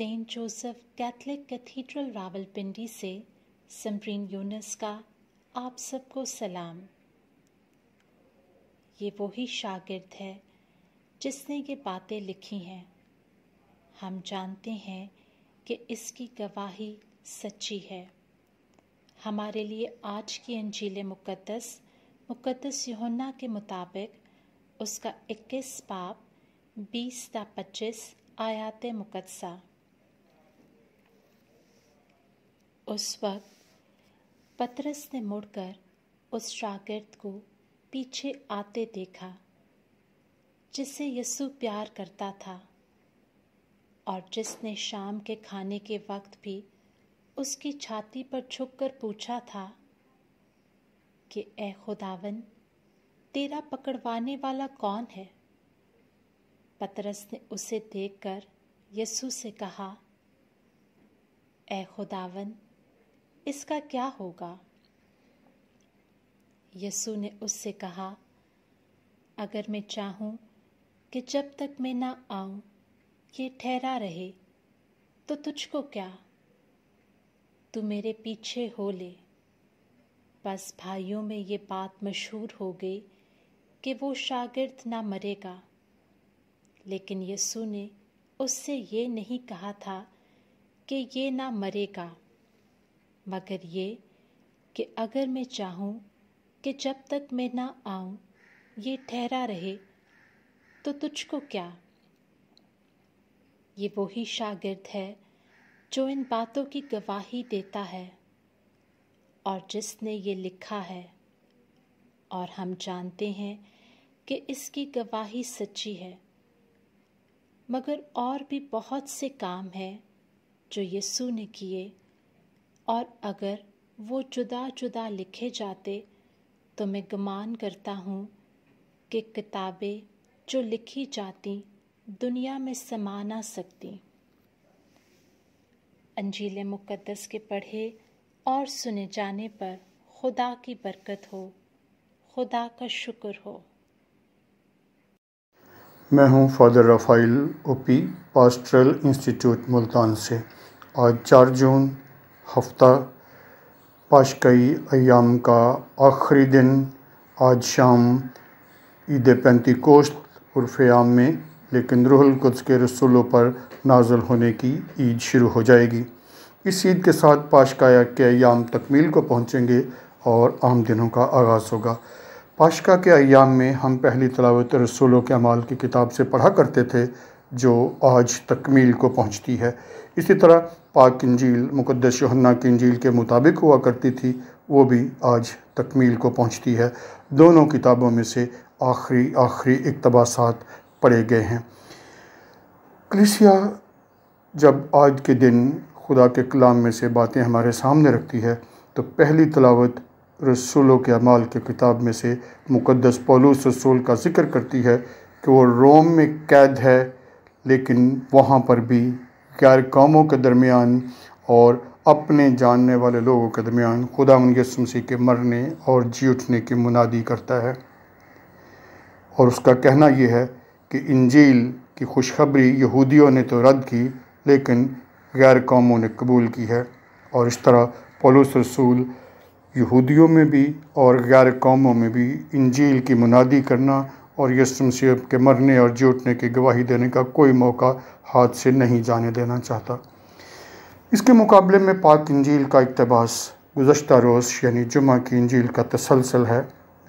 Saint Joseph Catholic cathedral Rawalpindi से समरीन यूनस का आप सबको सलाम ये वही शागिर्द है जिसने ये बातें लिखी हैं हम जानते हैं कि इसकी गवाही सच्ची है हमारे लिए आज की अंजील मुक़दस मुक़दस योना के मुताबिक उसका 21 पाप 20 ता 25 आयात मुकदसा उस वक्त पतरस ने मुड़कर उस शागिर्द को पीछे आते देखा जिसे यसु प्यार करता था और जिसने शाम के खाने के वक्त भी उसकी छाती पर झुककर पूछा था कि ए खुदावन तेरा पकड़वाने वाला कौन है पतरस ने उसे देखकर यसु से कहा ए खुदावन इसका क्या होगा यसु ने उससे कहा अगर मैं चाहूँ कि जब तक मैं ना आऊँ ये ठहरा रहे तो तुझको क्या तू मेरे पीछे हो ले बस भाइयों में ये बात मशहूर हो गई कि वो शागिर्द ना मरेगा लेकिन यसु ने उससे ये नहीं कहा था कि ये ना मरेगा मगर ये कि अगर मैं चाहूँ कि जब तक मैं ना आऊँ ये ठहरा रहे तो तुझको क्या ये वही शागिर्द है जो इन बातों की गवाही देता है और जिसने ये लिखा है और हम जानते हैं कि इसकी गवाही सच्ची है मगर और भी बहुत से काम हैं जो यीशु ने किए और अगर वो जुदा जुदा लिखे जाते तो मैं गमान करता हूँ कि किताबें जो लिखी जाती दुनिया में समा ना सकती अंजील मुकद्दस के पढ़े और सुने जाने पर खुदा की बरकत हो खुदा का शुक्र हो मैं हूं Father Raphael OP pastoral institute Multan से आज चार जून हफ्ता पाशकई अयाम का आखिरी दिन आज शाम ईद पैंती कोश्त उर्फ़याम में लेकिन रुहल कुछ के रसूलों पर नाजल होने की ईद शुरू हो जाएगी इस ईद के साथ पाशकाया के अयाम तकमील को पहुँचेंगे और आम दिनों का आगाज़ होगा पाशका के अयाम में हम पहली तलावत रसूलों के अमाल की किताब से पढ़ा करते थे जो आज तकमील को पहुँचती है इसी तरह पाक की इंजील मुकदस योहन्ना की इंजील के मुताबिक हुआ करती थी वो भी आज तकमील को पहुंचती है दोनों किताबों में से आखिरी आखिरी इकतबासात पढ़े गए हैं कलिसिया जब आज के दिन खुदा के कलाम में से बातें हमारे सामने रखती है तो पहली तलावत रसूलों के अमाल के किताब में से मुकदस पोलूस रसूल का जिक्र करती है कि वो रोम में कैद है लेकिन वहाँ पर भी कार्यक्रमों के दरमियान और अपने जानने वाले लोगों के दरमियान खुदा उनके सुमसी के मरने और जी उठने की मुनादी करता है और उसका कहना यह है कि इंजील की खुशखबरी यहूदियों ने तो रद्द की लेकिन गैर कौमों ने कबूल की है और इस तरह पलूस रसूल यहूदियों में भी और गैर कौमों में भी इंजील की मुनादी करना और यीशु मसीह के मरने और जोटने की गवाही देने का कोई मौका हाथ से नहीं जाने देना चाहता इसके मुकाबले में पाक इंजील का इकतबास गुजशत रोज़ यानी जुमा की इंजील का तसलसल है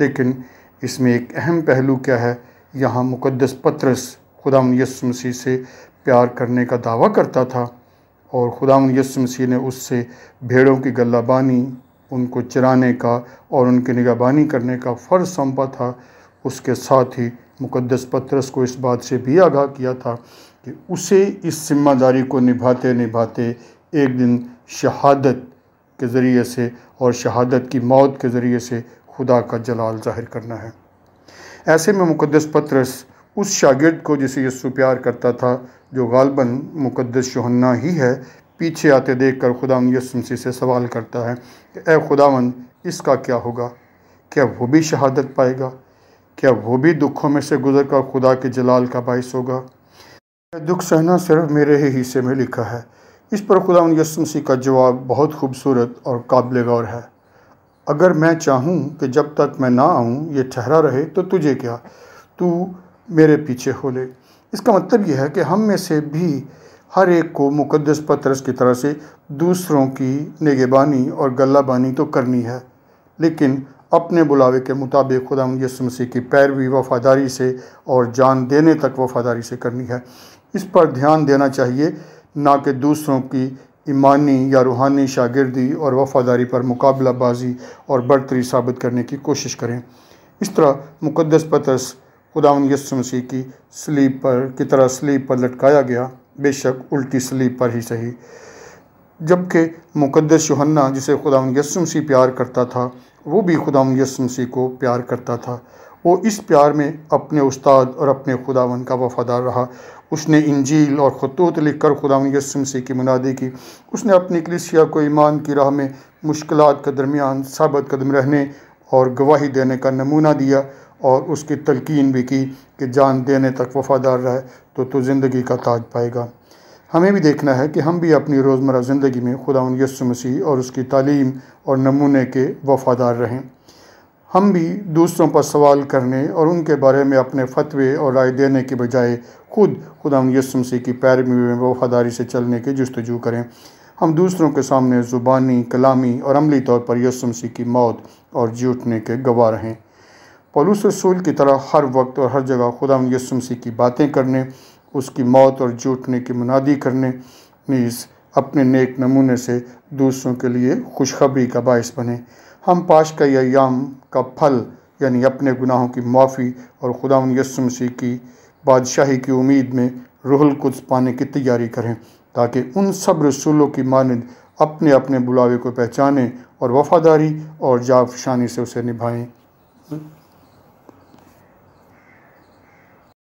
लेकिन इसमें एक अहम पहलू क्या है यहाँ मुकदस पत्रस खुदा यसु मसीह से प्यार करने का दावा करता था और ख़ुदा यसु मसीह ने उससे भेड़ों की गल्लाबानी उनको चराने का और उनकी निगाहबानी करने का फ़र्ज़ सौंपा था उसके साथ ही मुकदस पत्रस को इस बात से भी आगाह किया था कि उसे इस जिम्मेदारी को निभाते निभाते एक दिन शहादत के ज़रिए से और शहादत की मौत के ज़रिए से खुदा का जलाल जाहिर करना है ऐसे में मुकदस पत्रस उस शागिर्द को जिसे यस्सु प्यार करता था जो गालबन मुकदस शहन्ना ही है पीछे आते देख कर खुदा यसमसी से सवाल करता है कि ए खुदावन इसका क्या होगा क्या वो भी शहादत पाएगा क्या वो भी दुखों में से गुजर कर खुदा के जलाल का बायस होगा दुख सहना सिर्फ मेरे ही हिस्से में लिखा है इस पर खुदा यसमसी का जवाब बहुत खूबसूरत और काबिल गौर है अगर मैं चाहूँ कि जब तक मैं ना आऊँ ये ठहरा रहे तो तुझे क्या तू मेरे पीछे हो ले इसका मतलब यह है कि हम में से भी हर एक को मुकदस पत्रस की तरह से दूसरों की निगेबानी और गल्लाबानी तो करनी है लेकिन अपने बुलावे के मुताबिक खुदा यसु मसीह की पैरवी वफादारी से और जान देने तक वफादारी से करनी है इस पर ध्यान देना चाहिए ना कि दूसरों की ईमानी या रूहानी शागिर्दी और वफादारी पर मुकाबला बाजी और बढ़तरी साबित करने की कोशिश करें इस तरह मुकदस पतस खुदा यसु मसीह की स्लीप पर की तरह स्लीप पर लटकाया गया बेशक उल्टी स्लीप पर ही सही जबकि मुक़दस योहन्ना जिसे खुदा यसुम सी प्यार करता था वो भी खुदा यसुम सी को प्यार करता था वो इस प्यार में अपने उस्ताद और अपने खुदावन का वफ़ादार रहा उसने इंजील और खतूत लिख कर खुदावन यसुम सी की मुनादी की उसने अपनी कलिसिया को ईमान की राह में मुश्किल के दरमियान सबत कदम रहने और गवाही देने का नमूना दिया और उसकी तलकिन भी की कि जान देने तक वफ़ादार रहे तो तू ज़िंदगी का ताज पाएगा हमें भी देखना है कि हम भी अपनी रोज़मर्रा ज़िंदगी में खुदा यस्सु मसीह और उसकी तालीम और नमूने के वफ़ादार रहें हम भी दूसरों पर सवाल करने और उनके बारे में अपने फतवे और राय देने के बजाय खुद खुदा यस्सु मसीह की पैरवी में वफ़ादारी से चलने की जस्तजू करें हम दूसरों के सामने ज़ुबानी कलामी और अमली तौर पर यस्सु मसीह की मौत और जी उठने के गवाह रहें पलूस रसूल की तरह हर वक्त और हर जगह खुदा यस्सु मसीह की बातें करने उसकी मौत और जूटने की मुनादी करने नीज़ अपने नेक नमूने से दूसरों के लिए खुशखबरी का बायस बने हम पाश का याम का फल यानी अपने गुनाहों की माफ़ी और खुदा यसुम की बादशाही की उम्मीद में रुहल कुछ पाने की तैयारी करें ताकि उन सब रसूलों की मानद अपने अपने बुलावे को पहचानें और वफादारी और जाफशानी से उसे निभाएं